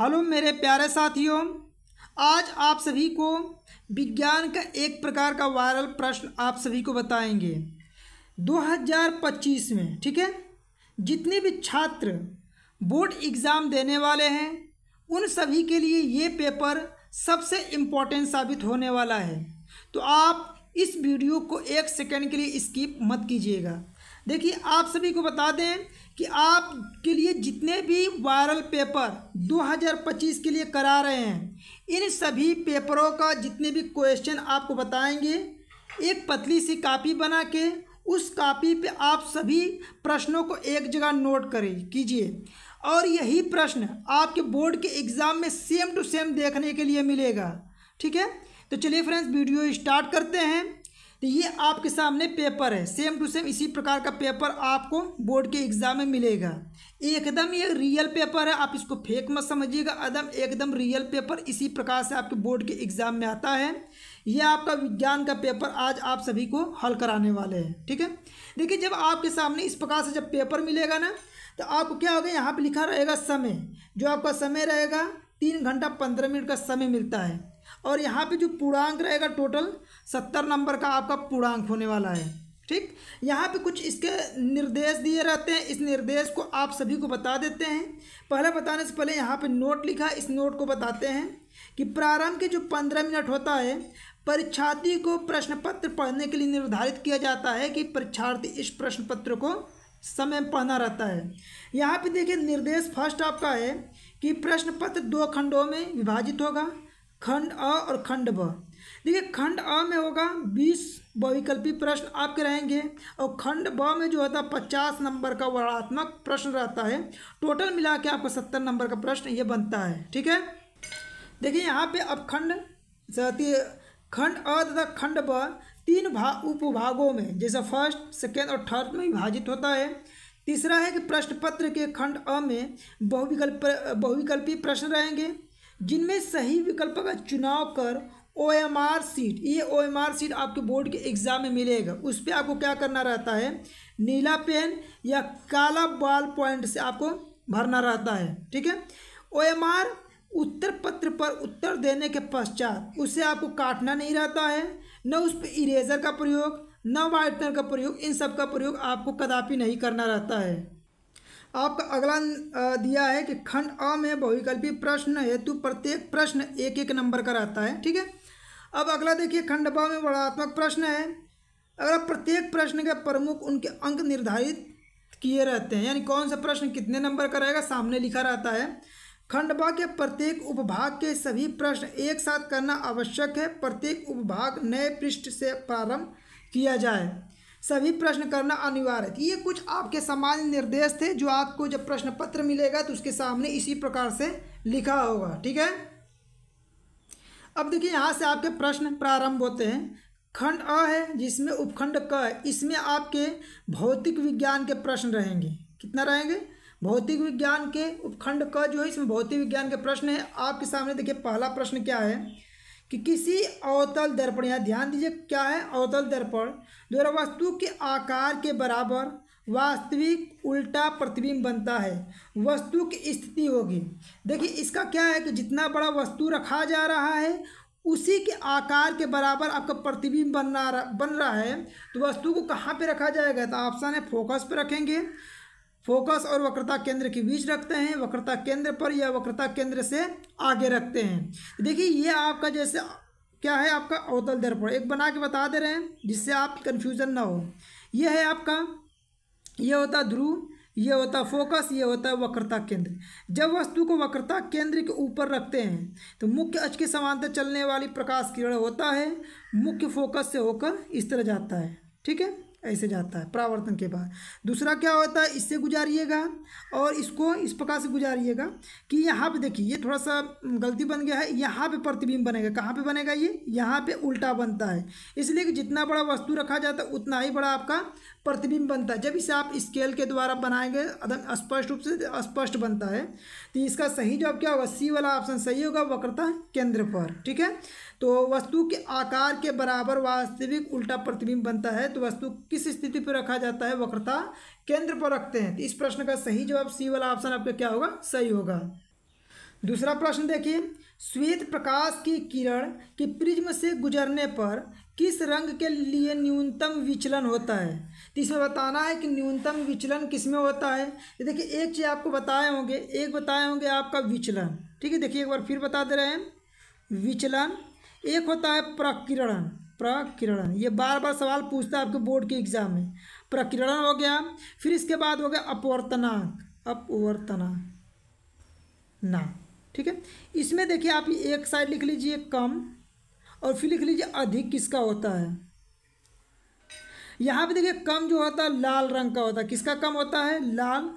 hello मेरे प्यारे साथियों आज आप सभी को विज्ञान का एक प्रकार का वायरल प्रश्न आप सभी को बताएंगे 2025 में ठीक है जितने भी छात्र बोर्ड एग्ज़ाम देने वाले हैं उन सभी के लिए ये पेपर सबसे इम्पोर्टेंट साबित होने वाला है तो आप इस वीडियो को एक सेकंड के लिए स्किप मत कीजिएगा देखिए आप सभी को बता दें कि आप के लिए जितने भी वायरल पेपर 2025 के लिए करा रहे हैं इन सभी पेपरों का जितने भी क्वेश्चन आपको बताएंगे एक पतली सी कापी बना के उस कापी पे आप सभी प्रश्नों को एक जगह नोट करें कीजिए और यही प्रश्न आपके बोर्ड के एग्ज़ाम में सेम टू सेम देखने के लिए मिलेगा ठीक है तो चलिए फ्रेंड्स वीडियो स्टार्ट करते हैं तो ये आपके सामने पेपर है सेम टू सेम इसी प्रकार का पेपर आपको बोर्ड के एग्ज़ाम में मिलेगा एकदम ये रियल पेपर है आप इसको फेक मत समझिएगा एकदम एकदम रियल पेपर इसी प्रकार से आपके बोर्ड के एग्ज़ाम में आता है ये आपका विज्ञान का पेपर आज आप सभी को हल कराने वाले हैं ठीक है देखिए जब आपके सामने इस प्रकार से जब पेपर मिलेगा ना तो आपको क्या होगा यहाँ पर लिखा रहेगा समय जो आपका समय रहेगा तीन घंटा पंद्रह मिनट का समय मिलता है और यहाँ पे जो पूर्णांक रहेगा टोटल सत्तर नंबर का आपका पूर्णांक होने वाला है ठीक यहाँ पे कुछ इसके निर्देश दिए रहते हैं इस निर्देश को आप सभी को बता देते हैं पहले बताने से पहले यहाँ पे नोट लिखा इस नोट को बताते हैं कि प्रारंभ के जो पंद्रह मिनट होता है परीक्षार्थी को प्रश्न पत्र पढ़ने के लिए निर्धारित किया जाता है कि परीक्षार्थी इस प्रश्न पत्र को समय पढ़ना रहता है यहाँ पर देखिए निर्देश फर्स्ट आपका है कि प्रश्न पत्र दो खंडों में विभाजित होगा खंड अ और खंड ब देखिए खंड अ में होगा बीस बहुविकल्पी प्रश्न आपके रहेंगे और खंड ब में जो होता है पचास नंबर का वर्णात्मक प्रश्न रहता है टोटल मिला के आपका सत्तर नंबर का प्रश्न ये बनता है ठीक है देखिए यहाँ पे अब खंड खंड अ तथा खंड ब तीन भा उपभागों में जैसा फर्स्ट सेकेंड और थर्ड में विभाजित होता है तीसरा है कि प्रश्न पत्र के खंड अ में बहुविकल्प बहुविकल्पी प्रश्न रहेंगे जिनमें सही विकल्प का चुनाव कर ओ एम आर सीट ये ओ एम आर सीट आपके बोर्ड के एग्ज़ाम में मिलेगा उस पर आपको क्या करना रहता है नीला पेन या काला बाल पॉइंट से आपको भरना रहता है ठीक है ओ एम आर उत्तर पत्र पर उत्तर देने के पश्चात उसे आपको काटना नहीं रहता है न उस पर इरेजर का प्रयोग न वाइटनर का प्रयोग इन सब का प्रयोग आपको कदापि नहीं करना रहता है आपका अगला दिया है कि खंड अ में बहुविकल्पी प्रश्न हेतु प्रत्येक प्रश्न एक एक नंबर का रहता है ठीक है अब अगला देखिए खंड ब में वर्णात्मक प्रश्न है अगर प्रत्येक प्रश्न के प्रमुख उनके अंक निर्धारित किए रहते हैं यानी कौन सा प्रश्न कितने नंबर का रहेगा सामने लिखा रहता है खंड ब के प्रत्येक उपभाग के सभी प्रश्न एक साथ करना आवश्यक है प्रत्येक उपभाग नए पृष्ठ से प्रारंभ किया जाए सभी प्रश्न करना अनिवार्य है ये कुछ आपके सामान्य निर्देश थे जो आपको जब प्रश्न पत्र मिलेगा तो उसके सामने इसी प्रकार से लिखा होगा ठीक है अब देखिए यहाँ से आपके प्रश्न प्रारंभ होते हैं खंड अ है जिसमें उपखंड क है इसमें आपके भौतिक विज्ञान के प्रश्न रहेंगे कितना रहेंगे भौतिक विज्ञान के उपखंड क जो है इसमें भौतिक विज्ञान के प्रश्न है आपके सामने देखिए पहला प्रश्न क्या है कि किसी अवतल दर्पण यहाँ ध्यान दीजिए क्या है अवतल दर्पण द्वारा वस्तु के आकार के बराबर वास्तविक उल्टा प्रतिबिंब बनता है वस्तु की स्थिति होगी देखिए इसका क्या है कि जितना बड़ा वस्तु रखा जा रहा है उसी के आकार के बराबर आपका प्रतिबिंब बनना बन रहा है तो वस्तु को कहाँ पे रखा जाएगा तो ऑप्शन है फोकस पे रखेंगे फोकस और वक्रता केंद्र के बीच रखते हैं वक्रता केंद्र पर या वक्रता केंद्र से आगे रखते हैं देखिए ये आपका जैसे क्या है आपका अवतल दर्पण एक बना के बता दे रहे हैं जिससे आप कन्फ्यूज़न ना हो यह है आपका यह होता ध्रुव ये होता फोकस ये होता है वक्रता केंद्र जब वस्तु को वक्रता केंद्र के ऊपर रखते हैं तो मुख्य अच के समांतर चलने वाली प्रकाश किरण होता है मुख्य फोकस से होकर इस तरह जाता है ठीक है ऐसे जाता है प्रावर्तन के बाद दूसरा क्या होता है इससे गुजारिएगा और इसको इस प्रकार से गुजारिएगा कि यहाँ पे देखिए ये थोड़ा सा गलती बन गया है यहाँ पे प्रतिबिंब बनेगा कहाँ पे बनेगा ये यहाँ पे उल्टा बनता है इसलिए कि जितना बड़ा वस्तु रखा जाता है उतना ही बड़ा आपका प्रतिबिंब बनता है जब इसे आप स्केल के द्वारा बनाएंगे एकदम स्पष्ट रूप से स्पष्ट बनता है तो इसका सही जवाब क्या होगा सी वाला ऑप्शन सही होगा वक्रता केंद्र पर ठीक है तो वस्तु के आकार के बराबर वास्तविक उल्टा प्रतिबिंब बनता है तो वस्तु किस स्थिति पर रखा जाता है वक्रता केंद्र पर रखते हैं तो इस प्रश्न का सही जवाब सी वाला ऑप्शन आपका क्या होगा सही होगा दूसरा प्रश्न देखिए श्वेत प्रकाश की किरण के प्रिज्म से गुजरने पर किस रंग के लिए न्यूनतम विचलन होता है तो इसमें बताना है कि न्यूनतम विचलन किस में होता है ये तो देखिए एक चीज़ आपको बताए होंगे एक बताए होंगे आपका विचलन ठीक है देखिए एक बार फिर बता दे रहे हैं विचलन एक होता है प्रकिरणन प्रकिरणन ये बार बार सवाल पूछता है आपके बोर्ड के एग्जाम में प्रकिरणन हो गया फिर इसके बाद हो गया अपवर्तनांक अपवर्तना ना ठीक है इसमें देखिए आप एक साइड लिख लीजिए कम और फिर लिख लीजिए अधिक किसका होता है यहाँ पे देखिए कम जो होता है लाल रंग का होता है किसका कम होता है लाल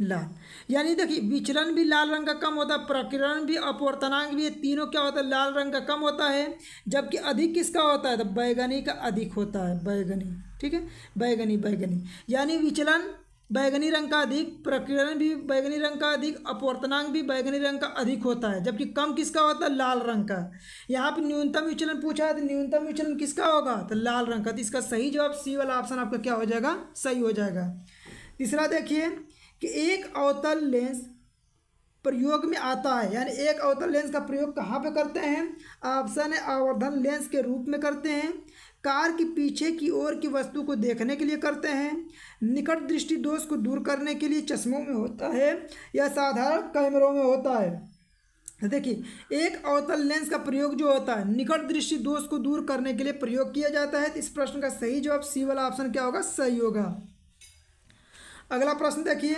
लाल यानी देखिए विचरण भी लाल रंग का कम होता है प्रकरण भी अपवर्तनांक भी तीनों क्या होता है लाल रंग का कम होता है जबकि अधिक किसका होता है तो बैगनी का अधिक होता है बैगनी ठीक है बैगनी बैगनी यानी विचलन बैगनी रंग का अधिक प्रकरण भी बैगनी रंग का अधिक अपवर्तनांक भी बैगनी रंग का अधिक होता है जबकि कम किसका होता है लाल रंग का यहाँ पर न्यूनतम विचलन पूछा है तो न्यूनतम विचलन किसका होगा तो लाल रंग का तो इसका सही जवाब सी वाला ऑप्शन आपका क्या हो जाएगा सही हो जाएगा तीसरा देखिए कि एक अवतल लेंस प्रयोग में आता है यानी एक अवतल लेंस का प्रयोग कहाँ पे करते हैं ऑप्शन है आवर्धन लेंस के रूप में करते हैं कार के पीछे की ओर की वस्तु को देखने के लिए करते हैं निकट दृष्टि दोष को दूर करने के लिए चश्मों में होता है या साधारण कैमरों में होता है देखिए एक अवतल लेंस का प्रयोग जो होता है निकट दृष्टि दोष को दूर करने के लिए प्रयोग किया जाता है तो इस प्रश्न का सही जवाब सी वाला ऑप्शन क्या होगा सही होगा अगला प्रश्न देखिए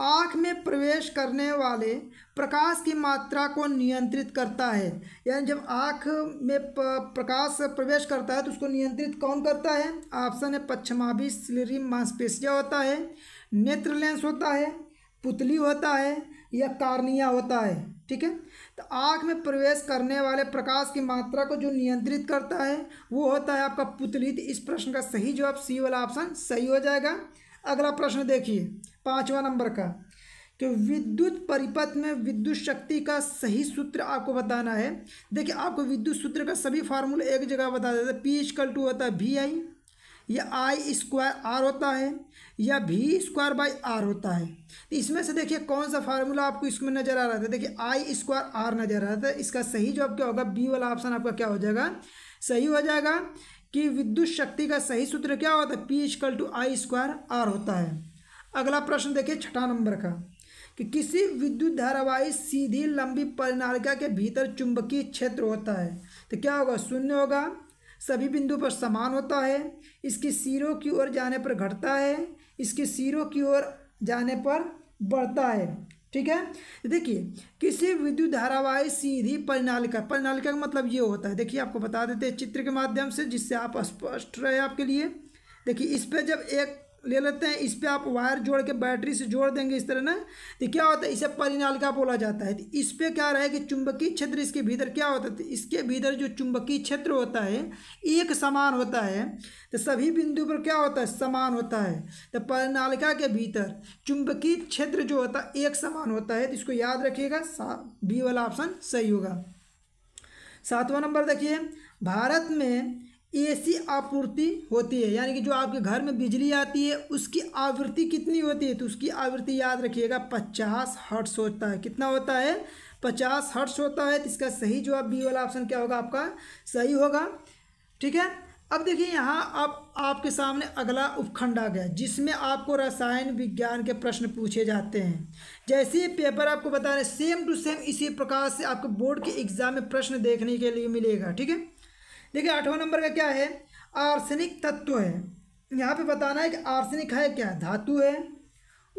आँख में प्रवेश करने वाले प्रकाश की मात्रा को नियंत्रित करता है यानी जब आँख में प्रकाश प्रवेश करता है तो उसको नियंत्रित कौन करता है ऑप्शन है पच्छमाभी सिलरी मांसपेशिया होता है नेत्र लेंस होता है पुतली होता है या कार्निया होता है ठीक है तो आँख में प्रवेश करने वाले प्रकाश की मात्रा को जो नियंत्रित करता है वो होता है आपका पुतली तो इस प्रश्न का सही जवाब सी वाला ऑप्शन सही हो जाएगा अगला प्रश्न देखिए पाँचवा नंबर का कि विद्युत परिपथ में विद्युत शक्ति का सही सूत्र आपको बताना है देखिए आपको विद्युत सूत्र का सभी फार्मूला एक जगह बता देता है पी इजकल टू होता है वी आई या आई स्क्वायर आर होता है या भी स्क्वायर बाई आर होता है तो इसमें से देखिए कौन सा फार्मूला आपको इसमें नज़र आ रहा था देखिए आई स्क्वायर आर नज़र आ रहा था इसका सही जवाब क्या होगा बी वाला ऑप्शन आपका क्या हो जाएगा सही हो जाएगा कि विद्युत शक्ति का सही सूत्र क्या होता है P equal to I square R होता है अगला प्रश्न देखिए छठा नंबर का कि किसी विद्युत धारावाही सीधी लंबी परिनालिका के भीतर चुंबकीय क्षेत्र होता है तो क्या होगा शून्य होगा सभी बिंदु पर समान होता है इसके सिरों की ओर जाने पर घटता है इसके सिरों की ओर जाने पर बढ़ता है ठीक है देखिए किसी विद्युत धारावाही सीधी परिणालिका परिणालिका का मतलब ये होता है देखिए आपको बता देते हैं चित्र के माध्यम से जिससे आप स्पष्ट रहे आपके लिए देखिए इस पर जब एक ले लेते हैं इस पर आप वायर जोड़ के बैटरी से जोड़ देंगे इस तरह ना तो क्या होता है इसे परिनालिका बोला जाता है तो इस पर क्या रहा कि चुंबकीय क्षेत्र इसके भीतर क्या होता है तो इसके भीतर जो चुंबकीय क्षेत्र होता है एक समान होता है तो सभी बिंदु पर क्या होता है समान होता है तो परिनालिका के भीतर चुंबकीय क्षेत्र जो होता है एक समान होता है तो इसको याद रखिएगा बी वाला ऑप्शन सही होगा सातवां नंबर देखिए भारत में एसी आपूर्ति होती है यानी कि जो आपके घर में बिजली आती है उसकी आवृत्ति कितनी होती है तो उसकी आवृत्ति याद रखिएगा पचास हर्ट्स होता है कितना होता है पचास हर्ट्स होता है तो इसका सही जवाब बी वाला ऑप्शन क्या होगा आपका सही होगा ठीक है अब देखिए यहाँ अब आपके सामने अगला उपखंड आ गया जिसमें आपको रसायन विज्ञान के प्रश्न पूछे जाते हैं जैसे ये पेपर आपको बता रहे सेम टू सेम इसी प्रकार से आपको बोर्ड के एग्जाम में प्रश्न देखने के लिए मिलेगा ठीक है देखिए आठवां नंबर का क्या है आर्सेनिक तत्व है यहाँ पे बताना है कि आर्सेनिक है क्या धातु है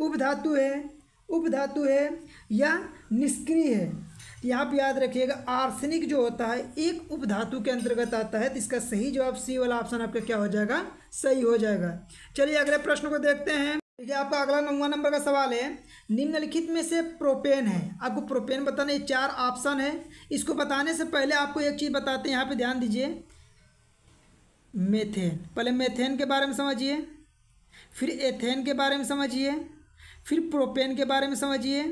उपधातु है उपधातु है या निष्क्रिय है यहाँ पे याद रखिएगा आर्सेनिक जो होता है एक उपधातु के अंतर्गत आता है तो इसका सही जवाब सी वाला ऑप्शन आपका क्या हो जाएगा सही हो जाएगा चलिए अगले प्रश्न को देखते हैं ठीक है आपका अगला नौवा नंबर का सवाल है निम्नलिखित में से प्रोपेन है आपको प्रोपेन बताना ये चार ऑप्शन है इसको बताने से पहले आपको एक चीज़ बताते हैं यहाँ पे ध्यान दीजिए मेथेन पहले मेथेन के बारे में समझिए फिर एथेन के बारे में समझिए फिर प्रोपेन के बारे में समझिए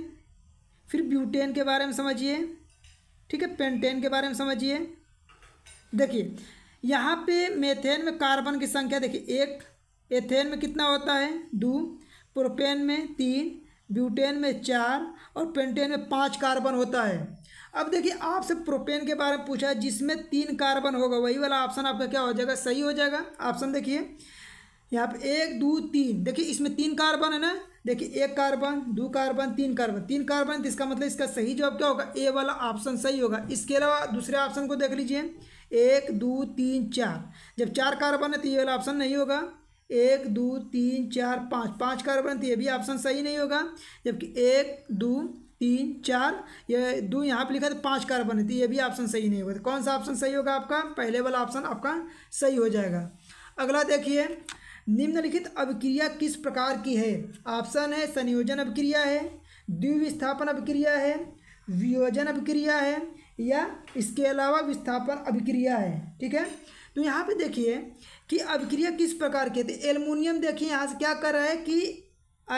फिर ब्यूटेन के बारे में समझिए ठीक है पेंटेन के बारे में समझिए देखिए यहाँ पे मेथेन में कार्बन की संख्या देखिए एक एथेन में कितना होता है दो प्रोपेन में तीन ब्यूटेन में चार और पेंटेन में पाँच कार्बन होता है अब देखिए आपसे प्रोपेन के बारे में पूछा है जिसमें तीन कार्बन होगा वही वाला ऑप्शन आपका क्या हो जाएगा सही हो जाएगा ऑप्शन देखिए यहाँ पे एक दो तीन देखिए इसमें तीन कार्बन है ना देखिए एक कार्बन दो कार्बन तीन कार्बन तीन कार्बन तो इसका मतलब इसका सही जवाब क्या होगा ए वाला ऑप्शन सही होगा इसके अलावा दूसरे ऑप्शन को देख लीजिए एक दो तीन चार जब चार कार्बन है तो ये वाला ऑप्शन नहीं होगा एक दो तीन चार पाँच पाँच कार्बन थे ये भी ऑप्शन सही नहीं होगा जबकि एक दो तीन चार ये दो यहाँ पे लिखा था पाँच कार्बन थी तो ये भी ऑप्शन सही नहीं होगा तो कौन सा ऑप्शन सही होगा आपका पहले वाला ऑप्शन आपका सही हो जाएगा अगला देखिए निम्नलिखित अभिक्रिया किस प्रकार की है ऑप्शन है संयोजन अभिक्रिया है द्विविस्थापन अभिक्रिया है वियोजन अभिक्रिया है या इसके अलावा विस्थापन अभिक्रिया है ठीक है तो यहाँ पे देखिए कि अभिक्रिया किस प्रकार की थी तो एल्युमिनियम देखिए यहाँ से क्या कर रहा है कि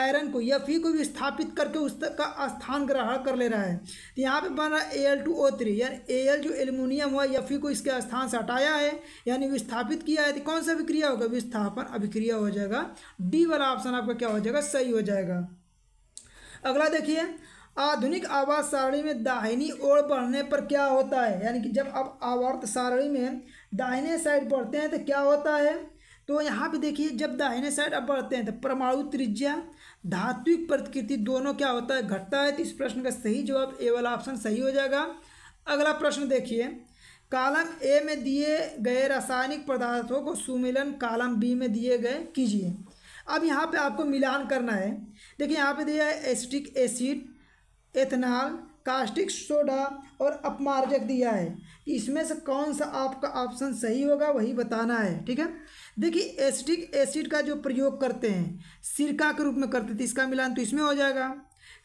आयरन को या फी को विस्थापित करके उसका स्थान ग्रहण कर ले रहा है तो यहाँ पे बन रहा है A L two O three यानी ए एल जो एल्यूमिनियम हुआ या फी को इसके स्थान से हटाया है यानी विस्थापित किया है तो कौन सा अभिक्रिया होगा विस्थापन अभिक्रिया हो जाएगा डी वाला ऑप्शन आपका क्या हो जाएगा सही हो जाएगा अगला देखिए आधुनिक आवास सारणी में दाहिनी ओर बढ़ने पर क्या होता है यानी कि जब आप आवर्त सारणी में दाहिने साइड बढ़ते हैं तो क्या होता है तो यहाँ पे देखिए जब दाहिने साइड अब बढ़ते हैं तो परमाणु त्रिज्या धात्विक प्रकृति दोनों क्या होता है घटता है तो इस प्रश्न का सही जवाब ए वाला ऑप्शन सही हो जाएगा अगला प्रश्न देखिए कालम ए में दिए गए रासायनिक पदार्थों को सुमिलन कालम बी में दिए गए कीजिए अब यहाँ पे आपको मिलान करना है देखिए यहाँ पे दिया है acetic acid ethanol caustic soda और अपमार्जक दिया है इसमें से कौन सा आपका ऑप्शन सही होगा वही बताना है ठीक है देखिए एसिटिक एसिड का जो प्रयोग करते हैं सिरका के रूप में करते थे इसका मिलान तो इसमें हो जाएगा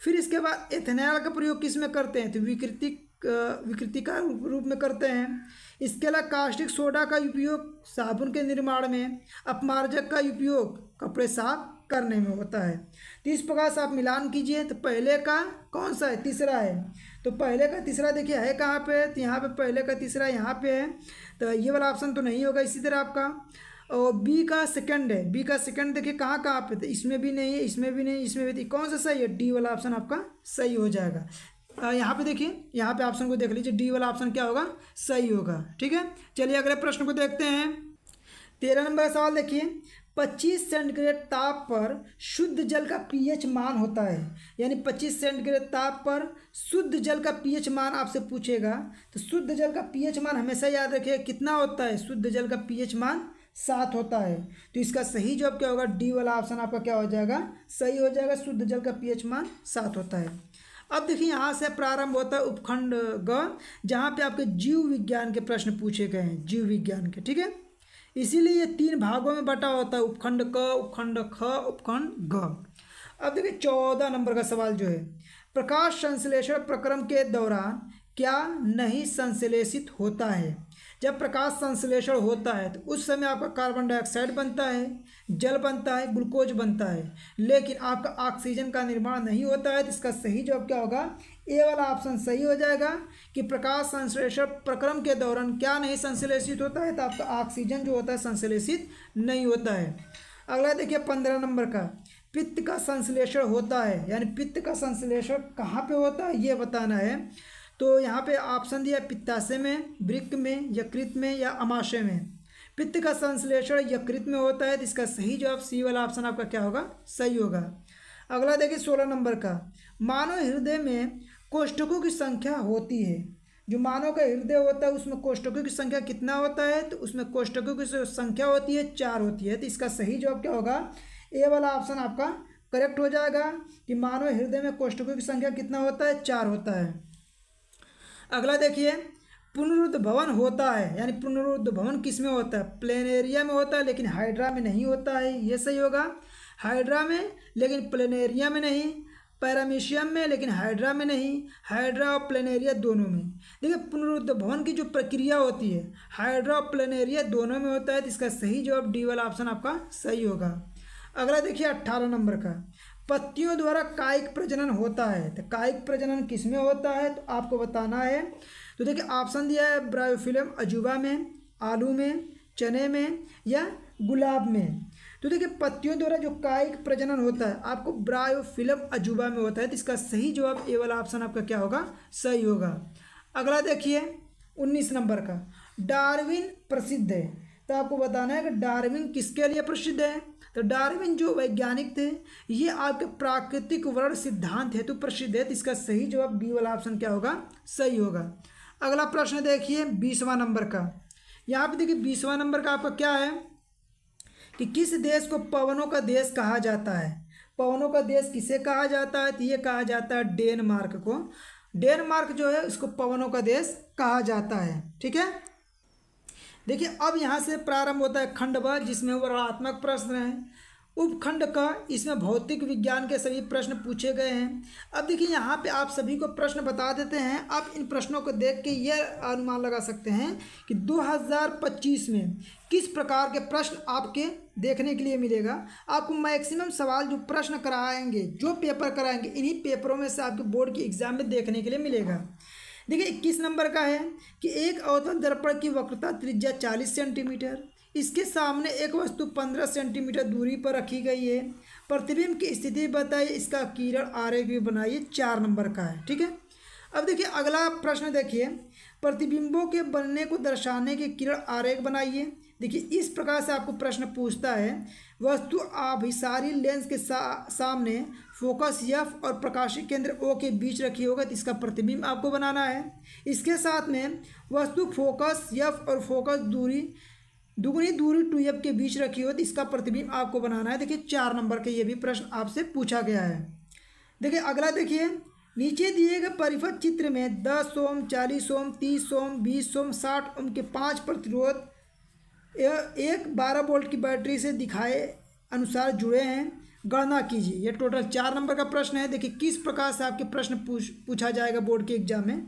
फिर इसके बाद एथेनॉल का प्रयोग किस में करते हैं तो विकृतिक विकृति का रूप में करते हैं इसके अलावा कास्टिक सोडा का उपयोग साबुन के निर्माण में अपमार्जक का उपयोग कपड़े साफ करने में होता है तो इस प्रकार से आप मिलान कीजिए तो पहले का कौन सा है तीसरा है तो पहले का तीसरा देखिए है कहाँ पे तो यहाँ पे पहले का तीसरा यहाँ पे है तो ये वाला ऑप्शन तो नहीं होगा इसी तरह आपका और बी का सेकंड है बी का सेकंड देखिए कहाँ कहाँ पे तो इसमें भी नहीं है इसमें भी नहीं इसमें भी नहीं कौन सा सही है डी वाला ऑप्शन आपका सही हो जाएगा यहाँ पे देखिए यहाँ पे ऑप्शन को देख लीजिए डी वाला ऑप्शन क्या होगा सही होगा ठीक है चलिए अगले प्रश्न को देखते हैं तेरह नंबर का सवाल देखिए पच्चीस सेंटीग्रेड ताप पर शुद्ध जल का पीएच मान होता है यानी पच्चीस सेंटीग्रेड ताप पर शुद्ध जल का पीएच मान आपसे पूछेगा तो शुद्ध जल का पीएच मान हमेशा याद रखिएगा कितना होता है शुद्ध जल का पीएच मान सात होता है तो इसका सही जवाब क्या होगा डी वाला ऑप्शन आपका क्या हो जाएगा सही हो जाएगा शुद्ध जल का पीएच मान सात होता है अब देखिए यहाँ से प्रारंभ होता है उपखंड ग जहाँ पे आपके जीव विज्ञान के प्रश्न पूछे गए हैं जीव विज्ञान के ठीक है इसीलिए ये तीन भागों में बटा होता है उपखंड क उपखंड ख उपखंड ग अब देखिए चौदह नंबर का सवाल जो है प्रकाश संश्लेषण प्रक्रम के दौरान क्या नहीं संश्लेषित होता है जब प्रकाश संश्लेषण होता है तो उस समय आपका कार्बन डाइऑक्साइड बनता है जल बनता है ग्लूकोज बनता है लेकिन आपका ऑक्सीजन का निर्माण नहीं होता है तो इसका सही जवाब क्या होगा ए वाला ऑप्शन सही हो जाएगा कि प्रकाश संश्लेषण प्रक्रम के दौरान क्या नहीं संश्लेषित होता है तो आपका ऑक्सीजन जो होता है संश्लेषित नहीं होता है अगला देखिए पंद्रह नंबर का पित्त का संश्लेषण होता है यानी पित्त का संश्लेषण कहाँ पे होता है ये बताना है तो यहाँ पे ऑप्शन दिया पित्ताशय में वृक्क में यकृत में या अमाशय में पित्त का संश्लेषण यकृत में होता है तो इसका सही जवाब सी वाला ऑप्शन आपका क्या होगा सही होगा अगला देखिए सोलह नंबर का मानव हृदय में कोष्ठकों की संख्या होती है जो मानव का हृदय होता है उसमें कोष्ठकों की संख्या कितना होता है तो उसमें कोष्ठकों की संख्या होती है चार होती है तो इसका सही जवाब क्या होगा ए वाला ऑप्शन आपका करेक्ट हो जाएगा कि मानव हृदय में कोष्ठकों की संख्या कितना होता है चार होता है अगला देखिए पुनरुद्भवन होता है यानी पुनरुद्भवन किस में होता है प्लेन एरिया में होता है लेकिन हाइड्रा में नहीं होता है ये सही होगा हाइड्रा में लेकिन प्लेन एरिया में नहीं पैरामीशियम में लेकिन हाइड्रा में नहीं हाइड्रा और प्लेन एरिया दोनों में देखिए पुनरुद्भवन की जो प्रक्रिया होती है हाइड्रा और प्लेनेरिया दोनों में होता है तो इसका सही जवाब डी वाला ऑप्शन आपका सही होगा अगला देखिए अट्ठारह नंबर का पत्तियों द्वारा कायिक प्रजनन होता है तो कायिक प्रजनन किस में होता है तो आपको बताना है तो देखिए ऑप्शन दिया है ब्रायोफिलम अजूबा में आलू में चने में या गुलाब में तो देखिए पत्तियों द्वारा जो कायिक प्रजनन होता है आपको ब्रायोफिलम अजूबा में होता है तो इसका सही जवाब ए वाला ऑप्शन आपका क्या होगा सही होगा अगला देखिए उन्नीस नंबर का डार्विन प्रसिद्ध है तो आपको बताना है कि डार्विन किसके लिए प्रसिद्ध है तो डार्विन जो वैज्ञानिक थे ये आपके प्राकृतिक वर्ण सिद्धांत हेतु प्रसिद्ध है तो इसका सही जवाब बी वाला ऑप्शन क्या होगा सही होगा अगला प्रश्न देखिए बीसवा नंबर का यहाँ पे देखिए बीसवा नंबर का आपका क्या है कि किस देश को पवनों का देश कहा जाता है पवनों का देश किसे कहा जाता है तो ये कहा जाता है डेनमार्क को डेनमार्क जो है उसको पवनों का देश कहा जाता है ठीक है देखिए अब यहाँ से प्रारंभ होता है खंड ब जिसमें वर्णात्मक प्रश्न हैं उपखंड का इसमें भौतिक विज्ञान के सभी प्रश्न पूछे गए हैं अब देखिए यहाँ पे आप सभी को प्रश्न बता देते हैं आप इन प्रश्नों को देख के ये अनुमान लगा सकते हैं कि 2025 में किस प्रकार के प्रश्न आपके देखने के लिए मिलेगा आपको मैक्सिमम सवाल जो प्रश्न कराएंगे जो पेपर कराएंगे इन्हीं पेपरों में से आपके बोर्ड के एग्ज़ाम में देखने के लिए मिलेगा देखिए इक्कीस नंबर का है कि एक अवतल दर्पण की वक्रता त्रिज्या चालीस सेंटीमीटर इसके सामने एक वस्तु पंद्रह सेंटीमीटर दूरी पर रखी गई है प्रतिबिंब की स्थिति बताइए इसका किरण आर एक भी बनाइए चार नंबर का है ठीक है अब देखिए अगला प्रश्न देखिए प्रतिबिंबों के बनने को दर्शाने के किरण एक बनाइए देखिए इस प्रकार से आपको प्रश्न पूछता है वस्तु आभिसारी लेंस के सा, सामने फोकस यफ और प्रकाशित केंद्र ओ के बीच रखी होगा तो इसका प्रतिबिंब आपको बनाना है इसके साथ में वस्तु फोकस यफ और फोकस दूरी दुगुनी दूरी टू यफ के बीच रखी हो तो इसका प्रतिबिंब आपको बनाना है देखिए चार नंबर का ये भी प्रश्न आपसे पूछा गया है देखिए अगला देखिए नीचे दिए गए परिपथ चित्र में दस ओम चालीस ओम तीस ओम बीस ओम साठ ओम के पाँच प्रतिरोध एक बारह वोल्ट की बैटरी से दिखाए अनुसार जुड़े हैं गणना कीजिए यह टोटल चार नंबर का प्रश्न है देखिए किस प्रकार से आपके प्रश्न पूछ पूछा जाएगा बोर्ड के एग्जाम में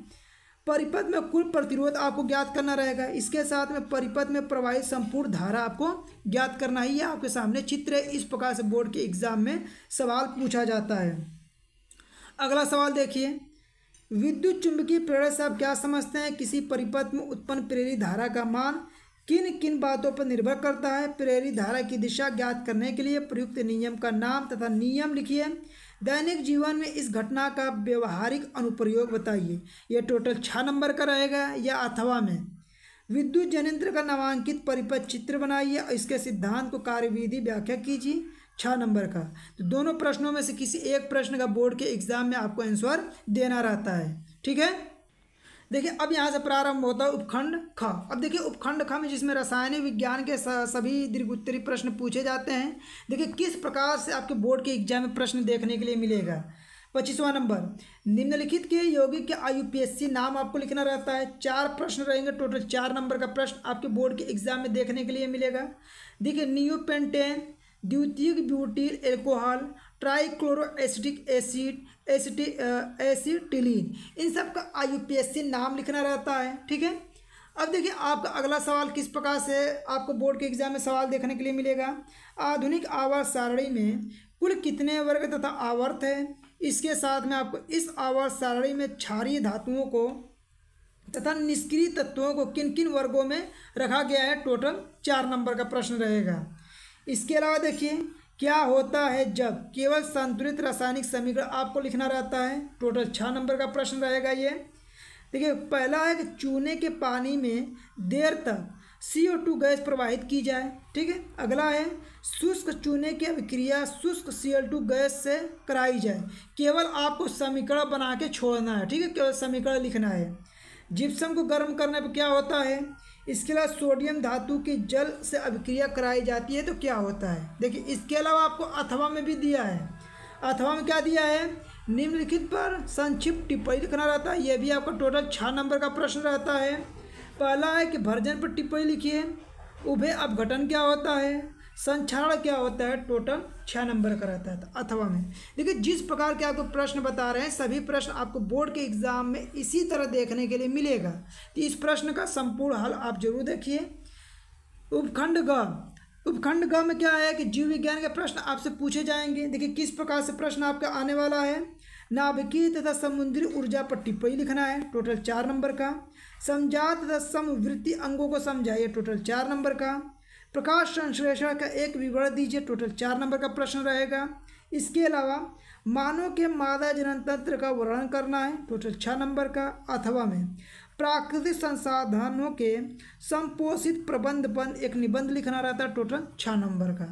परिपथ में कुल प्रतिरोध आपको ज्ञात करना रहेगा इसके साथ में परिपथ में प्रवाहित संपूर्ण धारा आपको ज्ञात करना ही है आपके सामने चित्र है इस प्रकार से बोर्ड के एग्जाम में सवाल पूछा जाता है अगला सवाल देखिए विद्युत चुंबकीय प्रेरण से आप क्या समझते हैं किसी परिपथ में उत्पन्न प्रेरित धारा का मान किन किन बातों पर निर्भर करता है प्रेरित धारा की दिशा ज्ञात करने के लिए प्रयुक्त नियम का नाम तथा नियम लिखिए दैनिक जीवन में इस घटना का व्यवहारिक अनुप्रयोग बताइए यह टोटल छः नंबर का रहेगा या अथवा में विद्युत जनित्र का नामांकित परिपथ चित्र बनाइए और इसके सिद्धांत को कार्यविधि व्याख्या कीजिए छः नंबर का तो दोनों प्रश्नों में से किसी एक प्रश्न का बोर्ड के एग्जाम में आपको आंसर देना रहता है ठीक है देखिए अब यहाँ से प्रारंभ होता है उपखंड ख अब देखिए उपखंड ख में जिसमें रसायनिक विज्ञान के सभी दीर्घोत्तरी प्रश्न पूछे जाते हैं देखिए किस प्रकार से आपके बोर्ड के एग्जाम में प्रश्न देखने के लिए मिलेगा पच्चीसवां नंबर निम्नलिखित के योगिक के आईयूपीएससी नाम आपको लिखना रहता है चार प्रश्न रहेंगे टोटल चार नंबर का प्रश्न आपके बोर्ड के एग्जाम में देखने के लिए मिलेगा देखिए न्यू पेंटेन द्वितीय ब्यूटील एल्कोहल ट्राईक्लोरो एसिड एसिटी एसिटिलीन इन सब का आई नाम लिखना रहता है ठीक है अब देखिए आपका अगला सवाल किस प्रकार से आपको बोर्ड के एग्जाम में सवाल देखने के लिए मिलेगा आधुनिक आवर्त सारणी में कुल कितने वर्ग तथा आवर्त है इसके साथ में आपको इस आवर्त सारणी में क्षारीय धातुओं को तथा निष्क्रिय तत्वों को किन किन वर्गों में रखा गया है टोटल चार नंबर का प्रश्न रहेगा इसके अलावा देखिए क्या होता है जब केवल संतुलित रासायनिक समीकरण आपको लिखना रहता है टोटल छः नंबर का प्रश्न रहेगा ये देखिए पहला है कि चूने के पानी में देर तक सी ओ टू गैस प्रवाहित की जाए ठीक है अगला है शुष्क चूने की अभिक्रिया शुष्क सी एल टू गैस से कराई जाए केवल आपको समीकरण बना के छोड़ना है ठीक है केवल समीकरण लिखना है जिप्सम को गर्म करने पर क्या होता है इसके अलावा सोडियम धातु की जल से अभिक्रिया कराई जाती है तो क्या होता है देखिए इसके अलावा आपको अथवा में भी दिया है अथवा में क्या दिया है निम्नलिखित पर संक्षिप्त टिप्पणी लिखना रहता है यह भी आपका टोटल छः नंबर का प्रश्न रहता है पहला है कि भर्जन पर टिप्पणी लिखिए उभय अपघटन क्या होता है संक्षारण क्या होता है टोटल छः नंबर का रहता है तो अथवा में देखिए जिस प्रकार के आपको प्रश्न बता रहे हैं सभी प्रश्न आपको बोर्ड के एग्जाम में इसी तरह देखने के लिए मिलेगा तो इस प्रश्न का संपूर्ण हल आप जरूर देखिए उपखंड ग उपखंड ग में क्या है कि जीव विज्ञान के प्रश्न आपसे पूछे जाएंगे देखिए किस प्रकार से प्रश्न आपका आने वाला है नाभिकीय तथा समुद्री ऊर्जा पर टिप्पणी लिखना है टोटल चार नंबर का समझा तथा समवृत्ति अंगों को समझाइए टोटल चार नंबर का प्रकाश संश्लेषण का एक विवरण दीजिए टोटल चार नंबर का प्रश्न रहेगा इसके अलावा मानव के मादा जनन तंत्र का वर्णन करना है टोटल छः नंबर का अथवा में प्राकृतिक संसाधनों के संपोषित प्रबंध पर एक निबंध लिखना रहता है टोटल छः नंबर का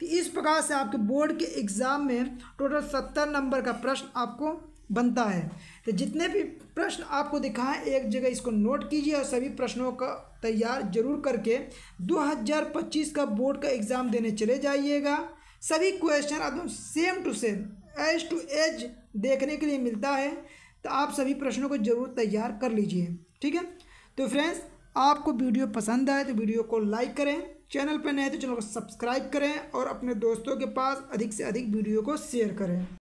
तो इस प्रकार से आपके बोर्ड के एग्ज़ाम में टोटल सत्तर नंबर का प्रश्न आपको बनता है तो जितने भी प्रश्न आपको दिखाएं एक जगह इसको नोट कीजिए और सभी प्रश्नों का तैयार जरूर करके 2025 का बोर्ड का एग्ज़ाम देने चले जाइएगा सभी क्वेश्चन एकदम same to same age to age देखने के लिए मिलता है तो आप सभी प्रश्नों को जरूर तैयार कर लीजिए ठीक है तो फ्रेंड्स आपको वीडियो पसंद आए तो वीडियो को लाइक करें चैनल पर नए तो चैनल को सब्सक्राइब करें और अपने दोस्तों के पास अधिक से अधिक वीडियो को शेयर करें